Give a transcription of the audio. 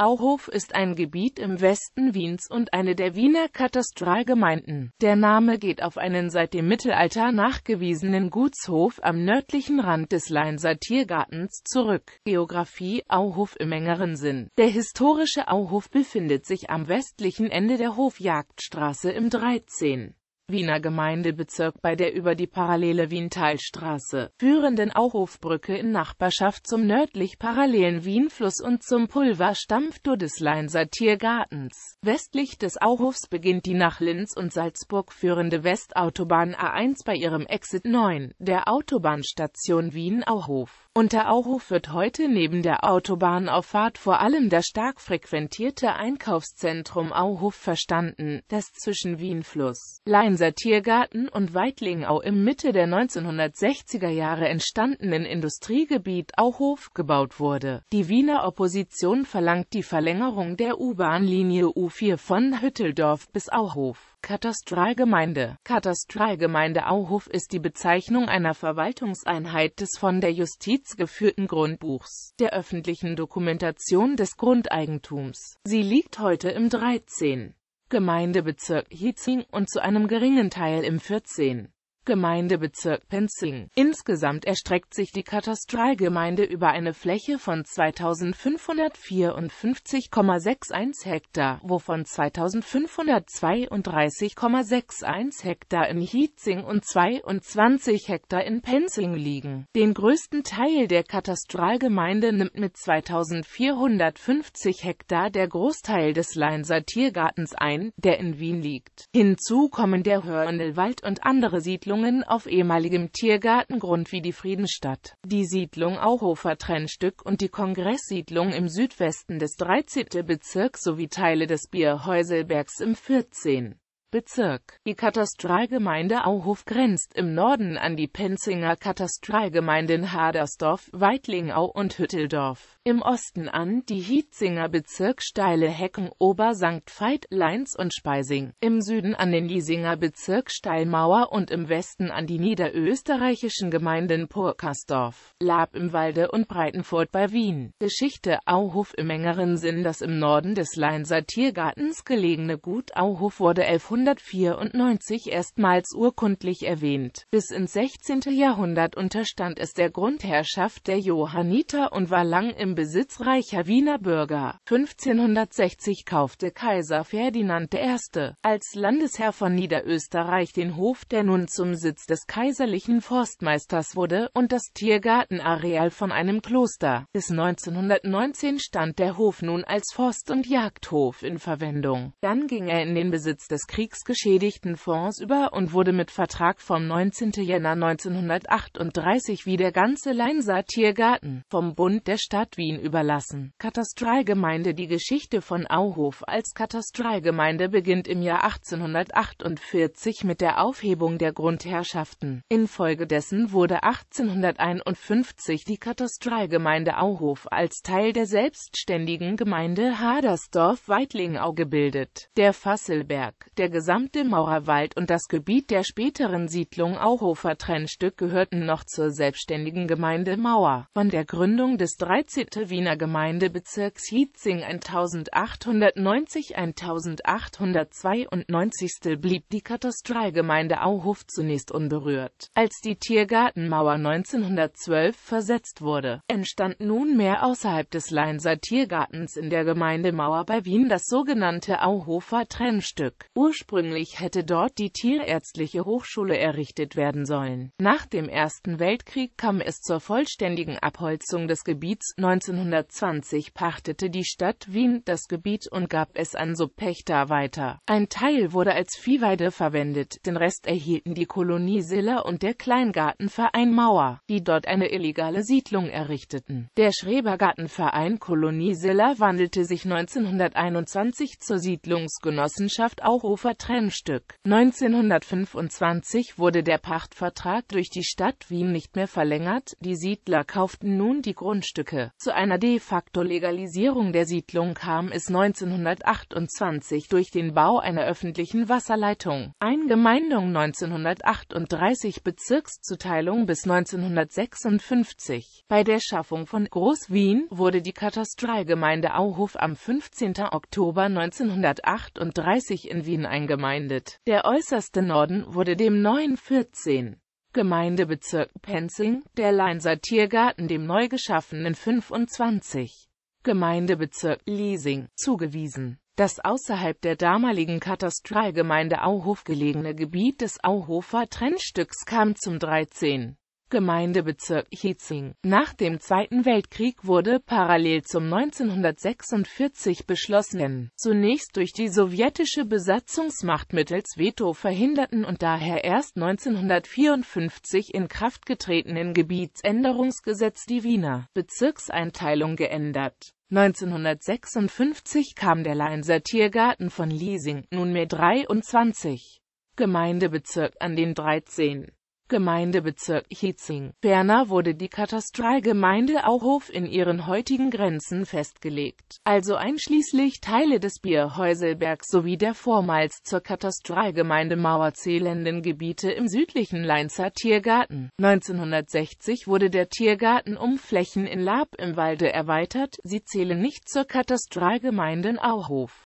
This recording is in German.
Auhof ist ein Gebiet im Westen Wiens und eine der Wiener Katastralgemeinden. Der Name geht auf einen seit dem Mittelalter nachgewiesenen Gutshof am nördlichen Rand des Leinser Tiergartens zurück. Geografie Auhof im engeren Sinn Der historische Auhof befindet sich am westlichen Ende der Hofjagdstraße im 13. Wiener Gemeindebezirk bei der über die parallele Wien-Teilstraße führenden Auhofbrücke in Nachbarschaft zum nördlich parallelen Wienfluss und zum Pulverstampftor des Leinser Tiergartens. Westlich des Auhofs beginnt die nach Linz und Salzburg führende Westautobahn A1 bei ihrem Exit 9, der Autobahnstation Wien-Auhof unter Auhof wird heute neben der Autobahnauffahrt vor allem das stark frequentierte Einkaufszentrum Auhof verstanden, das zwischen Wienfluss, Leinser Tiergarten und Weidlingau im Mitte der 1960er Jahre entstandenen Industriegebiet Auhof gebaut wurde. Die Wiener Opposition verlangt die Verlängerung der U-Bahn-Linie U4 von Hütteldorf bis Auhof. Katastralgemeinde. Katastralgemeinde Auhof ist die Bezeichnung einer Verwaltungseinheit des von der Justiz geführten Grundbuchs, der öffentlichen Dokumentation des Grundeigentums. Sie liegt heute im 13. Gemeindebezirk Hietzing und zu einem geringen Teil im 14. Gemeindebezirk Penzing. Insgesamt erstreckt sich die Katastralgemeinde über eine Fläche von 2554,61 Hektar, wovon 2532,61 Hektar in Hietzing und 22 Hektar in Penzing liegen. Den größten Teil der Katastralgemeinde nimmt mit 2450 Hektar der Großteil des Leinser Tiergartens ein, der in Wien liegt. Hinzu kommen der Hörnelwald und andere Siedlungen Siedlungen auf ehemaligem Tiergartengrund wie die Friedenstadt, die Siedlung Auhofer Trennstück und die Kongresssiedlung im Südwesten des 13. Bezirks sowie Teile des Bierhäuselbergs im 14. Bezirk. Die Katastralgemeinde Auhof grenzt im Norden an die Penzinger Katastralgemeinden Hadersdorf, Weitlingau und Hütteldorf, im Osten an die Hietzinger Bezirk Steile Hecken, ober St. Veit, Leins und Speising, im Süden an den Liesinger Bezirk Steilmauer und im Westen an die niederösterreichischen Gemeinden Purkersdorf, Lab im Walde und Breitenfurt bei Wien. Geschichte Auhof im engeren Sinn Das im Norden des Leinser Tiergartens gelegene Gut Auhof wurde 1100 1294 erstmals urkundlich erwähnt. Bis ins 16. Jahrhundert unterstand es der Grundherrschaft der Johanniter und war lang im Besitz reicher Wiener Bürger. 1560 kaufte Kaiser Ferdinand I. als Landesherr von Niederösterreich den Hof, der nun zum Sitz des kaiserlichen Forstmeisters wurde, und das Tiergartenareal von einem Kloster. Bis 1919 stand der Hof nun als Forst- und Jagdhof in Verwendung. Dann ging er in den Besitz des Kriegs kriegsgeschädigten Fonds über und wurde mit Vertrag vom 19. Jänner 1938 wie der ganze Leinser Tiergarten vom Bund der Stadt Wien überlassen. Katastralgemeinde Die Geschichte von Auhof als Katastralgemeinde beginnt im Jahr 1848 mit der Aufhebung der Grundherrschaften. Infolgedessen wurde 1851 die Katastralgemeinde Auhof als Teil der selbstständigen Gemeinde Hadersdorf-Weitlingau gebildet. Der Fasselberg, der gesamte Maurerwald und das Gebiet der späteren Siedlung Auhofer Trennstück gehörten noch zur selbstständigen Gemeinde Mauer. Von der Gründung des 13. Wiener Gemeindebezirks Hietzing 1890-1892 blieb die Katastralgemeinde Auhof zunächst unberührt. Als die Tiergartenmauer 1912 versetzt wurde, entstand nunmehr außerhalb des Leinser Tiergartens in der Gemeindemauer bei Wien das sogenannte Auhofer Trennstück. Ursprünglich Ursprünglich hätte dort die Tierärztliche Hochschule errichtet werden sollen. Nach dem Ersten Weltkrieg kam es zur vollständigen Abholzung des Gebiets. 1920 pachtete die Stadt Wien das Gebiet und gab es an Subpächter weiter. Ein Teil wurde als Viehweide verwendet, den Rest erhielten die Kolonie Silla und der Kleingartenverein Mauer, die dort eine illegale Siedlung errichteten. Der Schrebergartenverein Kolonie Silla wandelte sich 1921 zur Siedlungsgenossenschaft Auchofer Trennstück. 1925 wurde der Pachtvertrag durch die Stadt Wien nicht mehr verlängert, die Siedler kauften nun die Grundstücke. Zu einer de facto Legalisierung der Siedlung kam es 1928 durch den Bau einer öffentlichen Wasserleitung. Eingemeindung 1938 Bezirkszuteilung bis 1956. Bei der Schaffung von Groß-Wien wurde die Katastralgemeinde Auhof am 15. Oktober 1938 in Wien eingesetzt eingemeindet. Der äußerste Norden wurde dem neuen 14. Gemeindebezirk Penzing, der Leinser Tiergarten dem neu geschaffenen 25. Gemeindebezirk Liesing zugewiesen. Das außerhalb der damaligen Katastralgemeinde Auhof gelegene Gebiet des Auhofer Trennstücks kam zum 13. Gemeindebezirk Hietzing. Nach dem Zweiten Weltkrieg wurde parallel zum 1946 beschlossenen, zunächst durch die sowjetische Besatzungsmacht mittels Veto verhinderten und daher erst 1954 in Kraft getretenen Gebietsänderungsgesetz die Wiener Bezirkseinteilung geändert. 1956 kam der Leinser Tiergarten von Liesing, nunmehr 23, Gemeindebezirk an den 13. Gemeindebezirk Hietzing. Ferner wurde die Katastralgemeinde Auhof in ihren heutigen Grenzen festgelegt, also einschließlich Teile des Bierhäuselbergs sowie der vormals zur Katastralgemeinde Mauer zählenden Gebiete im südlichen Leinzer Tiergarten. 1960 wurde der Tiergarten um Flächen in Lab im Walde erweitert, sie zählen nicht zur Katastralgemeinde Auhof.